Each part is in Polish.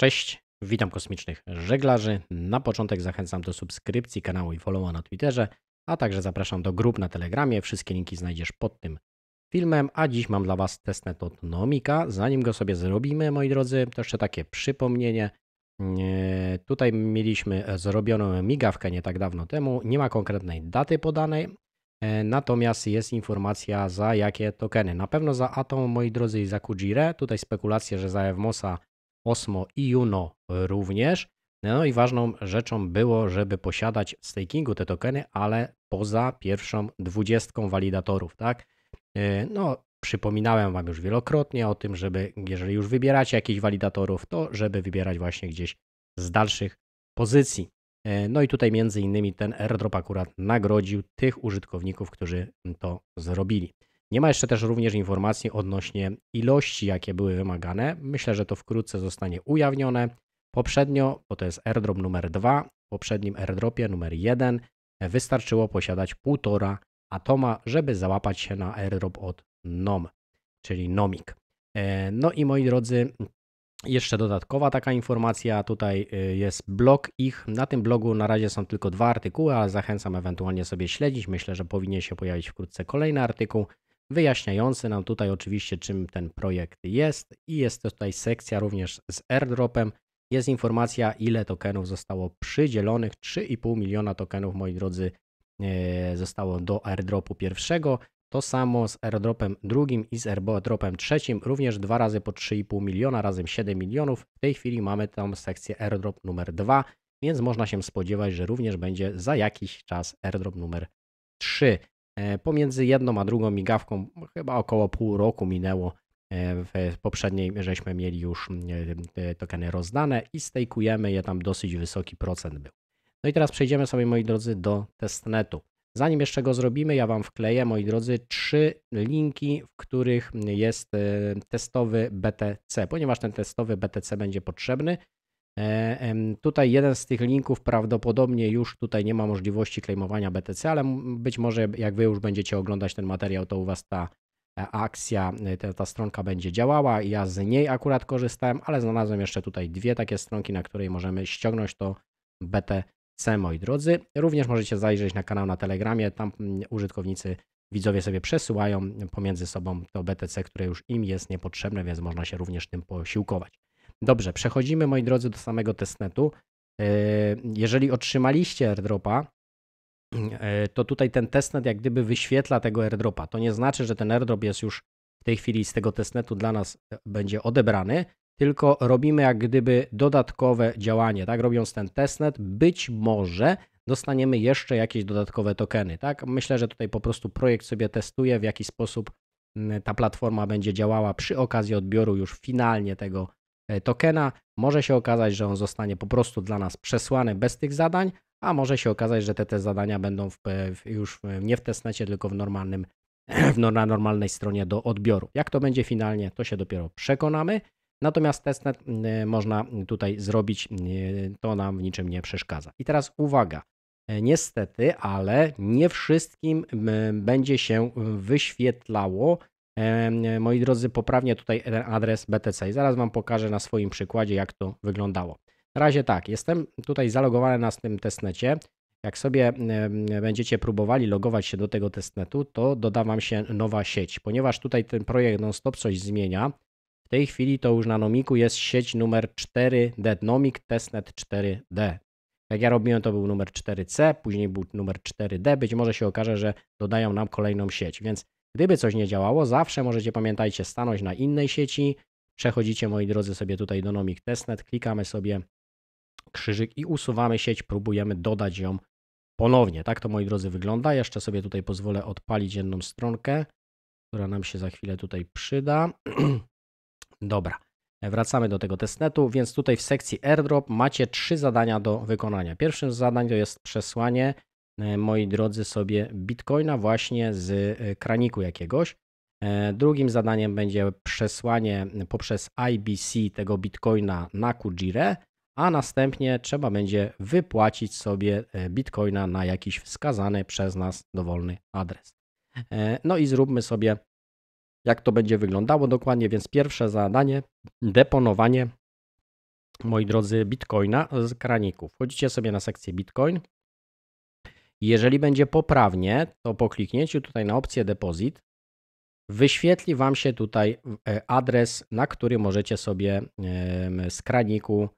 Cześć, witam kosmicznych żeglarzy. Na początek zachęcam do subskrypcji kanału i followa na Twitterze, a także zapraszam do grup na Telegramie. Wszystkie linki znajdziesz pod tym filmem, a dziś mam dla Was testnet od Nomika. Zanim go sobie zrobimy, moi drodzy, to jeszcze takie przypomnienie. Tutaj mieliśmy zrobioną migawkę nie tak dawno temu. Nie ma konkretnej daty podanej, e, Natomiast jest informacja za jakie tokeny. Na pewno za Atom, moi drodzy, i za kujire. Tutaj spekulacje, że za Evmosa Osmo i Juno również. No i ważną rzeczą było, żeby posiadać w stakingu te tokeny, ale poza pierwszą dwudziestką walidatorów, tak? E, no, przypominałem Wam już wielokrotnie o tym, żeby jeżeli już wybieracie jakichś walidatorów, to żeby wybierać właśnie gdzieś z dalszych pozycji. E, no i tutaj między innymi ten airdrop akurat nagrodził tych użytkowników, którzy to zrobili. Nie ma jeszcze też również informacji odnośnie ilości, jakie były wymagane. Myślę, że to wkrótce zostanie ujawnione. Poprzednio, bo to jest airdrop numer 2, w poprzednim airdropie numer 1 wystarczyło posiadać półtora atoma, żeby załapać się na airdrop od NOM, czyli NOMIC. E, no i moi drodzy, jeszcze dodatkowa taka informacja, tutaj e, jest blog ich. Na tym blogu na razie są tylko dwa artykuły, ale zachęcam ewentualnie sobie śledzić. Myślę, że powinien się pojawić wkrótce kolejny artykuł wyjaśniający nam tutaj oczywiście, czym ten projekt jest. I jest tutaj sekcja również z airdropem. Jest informacja, ile tokenów zostało przydzielonych. 3,5 miliona tokenów, moi drodzy, e, zostało do airdropu pierwszego. To samo z airdropem drugim i z airdropem trzecim, również dwa razy po 3,5 miliona, razem 7 milionów. W tej chwili mamy tam sekcję airdrop numer 2, więc można się spodziewać, że również będzie za jakiś czas airdrop numer 3. E, pomiędzy jedną a drugą migawką chyba około pół roku minęło. E, w poprzedniej żeśmy mieli już mm, e, tokeny rozdane i stejkujemy je tam dosyć wysoki procent był. No i teraz przejdziemy sobie moi drodzy do testnetu. Zanim jeszcze go zrobimy, ja Wam wkleję, moi drodzy, trzy linki, w których jest testowy BTC, ponieważ ten testowy BTC będzie potrzebny. E, tutaj jeden z tych linków prawdopodobnie już tutaj nie ma możliwości klejmowania BTC, ale być może jak wy już będziecie oglądać ten materiał, to u was ta e, akcja, e, ta, ta stronka będzie działała. Ja z niej akurat korzystałem, ale znalazłem jeszcze tutaj dwie takie stronki, na której możemy ściągnąć to BTC, moi drodzy. Również możecie zajrzeć na kanał na Telegramie, tam użytkownicy widzowie sobie przesyłają pomiędzy sobą to BTC, które już im jest niepotrzebne, więc można się również tym posiłkować. Dobrze, przechodzimy moi drodzy do samego testnetu. E, jeżeli otrzymaliście airdropa, e, to tutaj ten testnet jak gdyby wyświetla tego airdropa. To nie znaczy, że ten airdrop jest już w tej chwili z tego testnetu dla nas e, będzie odebrany, tylko robimy jak gdyby dodatkowe działanie, tak? Robiąc ten testnet, być może dostaniemy jeszcze jakieś dodatkowe tokeny, tak? Myślę, że tutaj po prostu projekt sobie testuje, w jaki sposób mm, ta platforma będzie działała przy okazji odbioru już finalnie tego E, tokena. Może się okazać, że on zostanie po prostu dla nas przesłany bez tych zadań, a może się okazać, że te, te zadania będą w, e, w, już nie w testnecie, tylko w normalnym, w, normalnej stronie do odbioru. Jak to będzie finalnie, to się dopiero przekonamy. Natomiast testnet e, można tutaj zrobić, to nam w niczym nie przeszkadza. I teraz uwaga. Niestety, ale nie wszystkim będzie się wyświetlało E, moi drodzy, poprawnie tutaj ten adres BTC i zaraz Wam pokażę na swoim przykładzie, jak to wyglądało. Na razie tak, jestem tutaj zalogowany na tym testnecie. Jak sobie e, będziecie próbowali logować się do tego testnetu, to doda Wam się nowa sieć, ponieważ tutaj ten projekt non-stop coś zmienia. W tej chwili to już na Nomiku jest sieć numer 4D, Nomic Testnet 4D. Jak ja robiłem, to był numer 4C, później był numer 4D. Być może się okaże, że dodają nam kolejną sieć, więc Gdyby coś nie działało, zawsze możecie, pamiętajcie, stanąć na innej sieci. Przechodzicie, moi drodzy, sobie tutaj do Nomik Testnet, klikamy sobie krzyżyk i usuwamy sieć, próbujemy dodać ją ponownie. Tak to, moi drodzy, wygląda. Jeszcze sobie tutaj pozwolę odpalić jedną stronkę, która nam się za chwilę tutaj przyda. Dobra. Wracamy do tego testnetu, więc tutaj w sekcji airdrop macie trzy zadania do wykonania. Pierwszym z zadań to jest przesłanie E, moi drodzy, sobie bitcoina właśnie z e, kraniku jakiegoś. E, drugim zadaniem będzie przesłanie poprzez IBC tego bitcoina na Kujire, a następnie trzeba będzie wypłacić sobie bitcoina na jakiś wskazany przez nas dowolny adres. No i zróbmy sobie, jak to będzie wyglądało dokładnie. Więc pierwsze zadanie deponowanie, moi drodzy, bitcoina z kraniku. Wchodzicie sobie na sekcję bitcoin. Jeżeli będzie poprawnie, to po kliknięciu tutaj na opcję depozyt wyświetli Wam się tutaj e, adres, na który możecie sobie z kraniku,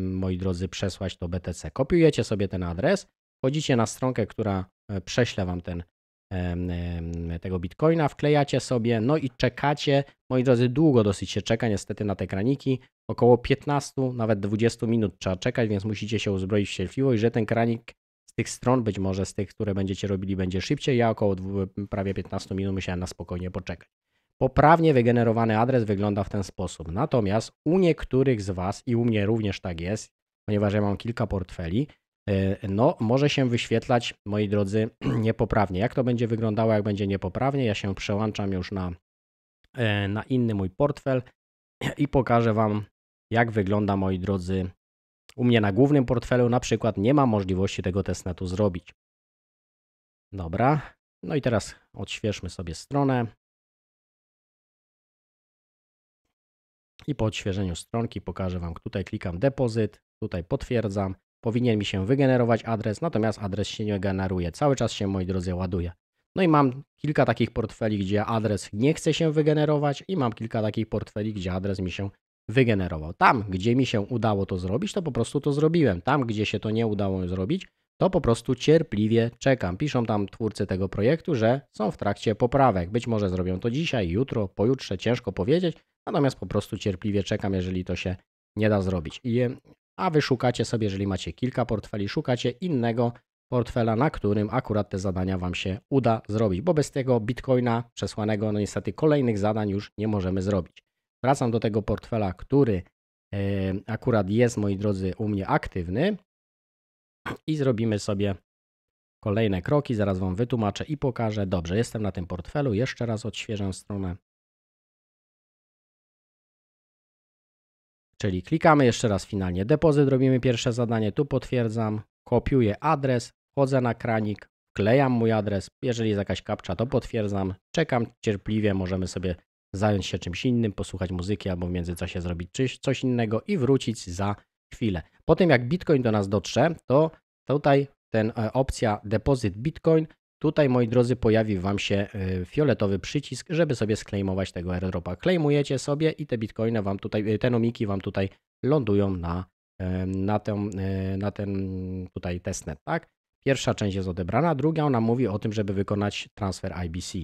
moi drodzy, przesłać to BTC. Kopiujecie sobie ten adres, wchodzicie na stronkę, która e, prześle Wam ten tego bitcoina, wklejacie sobie, no i czekacie, moi drodzy, długo dosyć się czeka niestety na te kraniki, około 15, nawet 20 minut trzeba czekać, więc musicie się uzbroić w cierpliwość, że ten kranik tych stron, być może z tych, które będziecie robili, będzie szybciej. Ja około prawie 15 minut musiałem na spokojnie poczekać. Poprawnie wygenerowany adres wygląda w ten sposób. Natomiast u niektórych z Was i u mnie również tak jest, ponieważ ja mam kilka portfeli, e, no może się wyświetlać, moi drodzy, niepoprawnie. Jak to będzie wyglądało, jak będzie niepoprawnie, ja się przełączam już na, e, na inny mój portfel i pokażę Wam, jak wygląda, moi drodzy, u mnie na głównym portfelu na przykład nie ma możliwości tego testnetu zrobić. Dobra, no i teraz odświeżmy sobie stronę. I po odświeżeniu stronki pokażę Wam, tutaj klikam depozyt, tutaj potwierdzam. Powinien mi się wygenerować adres, natomiast adres się nie generuje. Cały czas się, moi drodzy, ładuje. No i mam kilka takich portfeli, gdzie adres nie chce się wygenerować i mam kilka takich portfeli, gdzie adres mi się wygenerował. Tam, gdzie mi się udało to zrobić, to po prostu to zrobiłem. Tam, gdzie się to nie udało zrobić, to po prostu cierpliwie czekam. Piszą tam twórcy tego projektu, że są w trakcie poprawek. Być może zrobią to dzisiaj, jutro, pojutrze, ciężko powiedzieć, natomiast po prostu cierpliwie czekam, jeżeli to się nie da zrobić. I, e, a wy szukacie sobie, jeżeli macie kilka portfeli, szukacie innego portfela, na którym akurat te zadania Wam się uda zrobić, bo bez tego bitcoina przesłanego, no niestety kolejnych zadań już nie możemy zrobić. Wracam do tego portfela, który e, akurat jest, moi drodzy, u mnie aktywny i zrobimy sobie kolejne kroki. Zaraz Wam wytłumaczę i pokażę. Dobrze, jestem na tym portfelu. Jeszcze raz odświeżam stronę. Czyli klikamy jeszcze raz finalnie depozyt, robimy pierwsze zadanie, tu potwierdzam, kopiuję adres, wchodzę na kranik, wklejam mój adres, jeżeli jest jakaś kapcza to potwierdzam, czekam cierpliwie, możemy sobie zająć się czymś innym, posłuchać muzyki albo w międzyczasie zrobić coś innego i wrócić za chwilę. Po tym jak Bitcoin do nas dotrze, to tutaj ten e, opcja depozyt Bitcoin, tutaj moi drodzy pojawi Wam się e, fioletowy przycisk, żeby sobie sklejmować tego airdropa. Klejmujecie sobie i te Bitcoiny Wam tutaj, e, te nomiki Wam tutaj lądują na, na, ten, na ten tutaj testnet, tak? Pierwsza część jest odebrana, druga ona mówi o tym, żeby wykonać transfer IBC.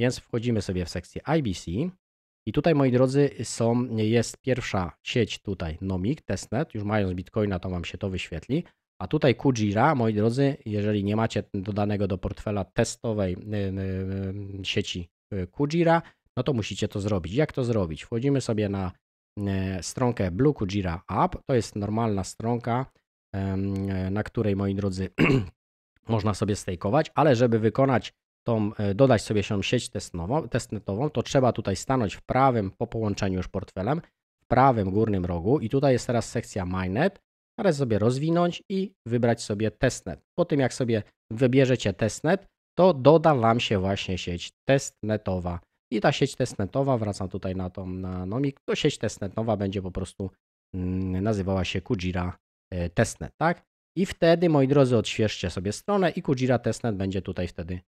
Więc wchodzimy sobie w sekcję IBC i tutaj moi drodzy są, jest pierwsza sieć tutaj Nomik, testnet, już mając Bitcoina to wam się to wyświetli. A tutaj Kujira, moi drodzy, jeżeli nie macie dodanego do portfela testowej y, y, y, sieci Kujira, no to musicie to zrobić. Jak to zrobić? Wchodzimy sobie na stronkę Blue Kujira App. To jest normalna stronka, na której moi drodzy można sobie stejkować, ale żeby wykonać tą, e, dodać sobie się sieć testnową, testnetową, to trzeba tutaj stanąć w prawym, po połączeniu już portfelem, w prawym górnym rogu i tutaj jest teraz sekcja Mainnet, teraz sobie rozwinąć i wybrać sobie testnet. Po tym jak sobie wybierzecie testnet, to doda Wam się właśnie sieć testnetowa. I ta sieć testnetowa, wracam tutaj na tą na Nomik, to sieć testnetowa będzie po prostu mm, nazywała się Kujira e, Testnet, tak? I wtedy, moi drodzy, odświeżcie sobie stronę i Kujira Testnet będzie tutaj wtedy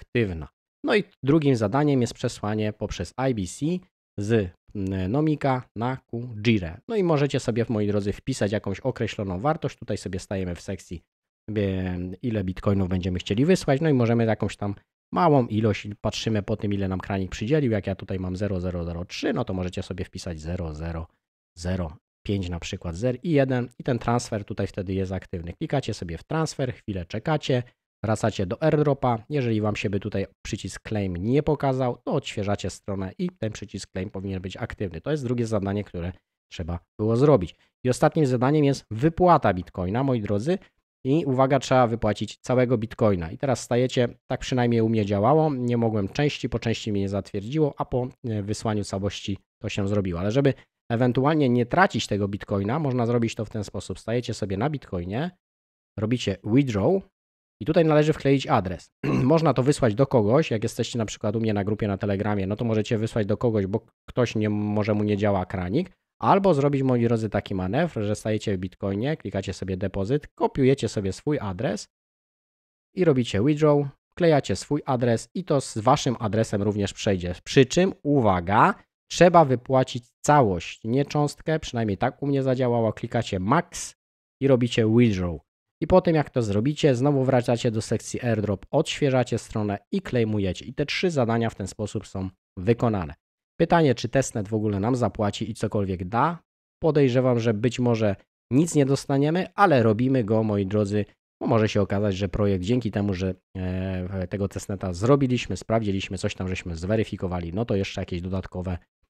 aktywna. No i drugim zadaniem jest przesłanie poprzez IBC z mm, Nomika na Kujire. No i możecie sobie, moi drodzy, wpisać jakąś określoną wartość. Tutaj sobie stajemy w sekcji, ile bitcoinów będziemy chcieli wysłać. No i możemy jakąś tam małą ilość, patrzymy po tym, ile nam kranik przydzielił. Jak ja tutaj mam 0003, no to możecie sobie wpisać 0005 na przykład 0 i 1 i ten transfer tutaj wtedy jest aktywny. Klikacie sobie w transfer, chwilę czekacie wracacie do airdropa. Jeżeli Wam się by tutaj przycisk claim nie pokazał, to odświeżacie stronę i ten przycisk claim powinien być aktywny. To jest drugie zadanie, które trzeba było zrobić. I ostatnim zadaniem jest wypłata bitcoina, moi drodzy. I uwaga, trzeba wypłacić całego bitcoina. I teraz stajecie, tak przynajmniej u mnie działało. Nie mogłem części, po części mnie nie zatwierdziło, a po e, wysłaniu całości to się zrobiło. Ale żeby ewentualnie nie tracić tego bitcoina, można zrobić to w ten sposób. Stajecie sobie na bitcoinie, robicie withdraw i tutaj należy wkleić adres. Można to wysłać do kogoś, jak jesteście na przykład u mnie na grupie na Telegramie, no to możecie wysłać do kogoś, bo ktoś nie, może mu nie działa kranik. Albo zrobić, moi drodzy, taki manewr, że stajecie w Bitcoinie, klikacie sobie depozyt, kopiujecie sobie swój adres i robicie withdraw, wklejacie swój adres i to z waszym adresem również przejdzie. Przy czym, uwaga, trzeba wypłacić całość, nie cząstkę, przynajmniej tak u mnie zadziałało. Klikacie max i robicie withdraw. I po tym jak to zrobicie, znowu wracacie do sekcji airdrop, odświeżacie stronę i klejmujecie. I te trzy zadania w ten sposób są wykonane. Pytanie, czy testnet w ogóle nam zapłaci i cokolwiek da? Podejrzewam, że być może nic nie dostaniemy, ale robimy go, moi drodzy, bo może się okazać, że projekt dzięki temu, że e, tego testneta zrobiliśmy, sprawdziliśmy, coś tam żeśmy zweryfikowali, no to jeszcze jakieś dodatkowe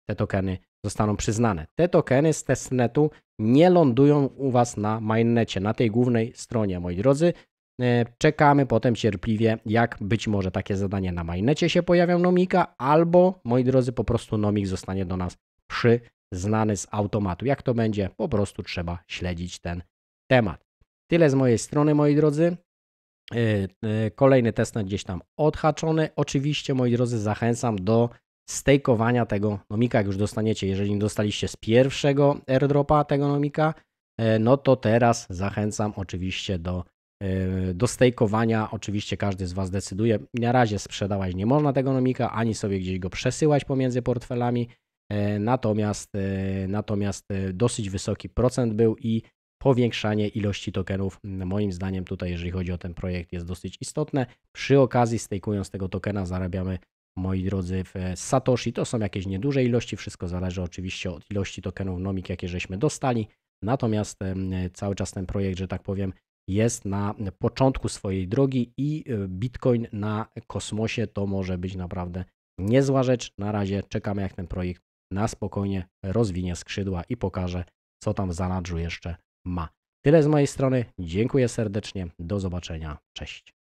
te tokeny zostaną przyznane. Te tokeny z testnetu nie lądują u Was na mainnecie, na tej głównej stronie, moi drodzy. E, czekamy potem cierpliwie, jak być może takie zadanie na mainnecie się pojawią Nomika, albo, moi drodzy, po prostu Nomik zostanie do nas przyznany z automatu. Jak to będzie, po prostu trzeba śledzić ten temat. Tyle z mojej strony, moi drodzy. E, e, kolejny testnet gdzieś tam odhaczony. Oczywiście, moi drodzy, zachęcam do stejkowania tego nomika. Jak już dostaniecie, jeżeli nie dostaliście z pierwszego airdropa tego nomika, e, no to teraz zachęcam oczywiście do, e, do stejkowania. Oczywiście każdy z Was decyduje. Na razie sprzedawać nie można tego nomika, ani sobie gdzieś go przesyłać pomiędzy portfelami. E, natomiast, natomiast dosyć wysoki procent był i powiększanie ilości tokenów, moim zdaniem, tutaj, jeżeli chodzi o ten projekt, jest dosyć istotne. Przy okazji, stejkując tego tokena, zarabiamy moi drodzy, w e, Satoshi. To są jakieś nieduże ilości, wszystko zależy oczywiście od ilości tokenów nomik jakie żeśmy dostali. Natomiast e, cały czas ten projekt, że tak powiem, jest na początku swojej drogi i e, Bitcoin na kosmosie to może być naprawdę niezła rzecz. Na razie czekamy, jak ten projekt na spokojnie rozwinie skrzydła i pokaże, co tam w zanadrzu jeszcze ma. Tyle z mojej strony. Dziękuję serdecznie. Do zobaczenia. Cześć.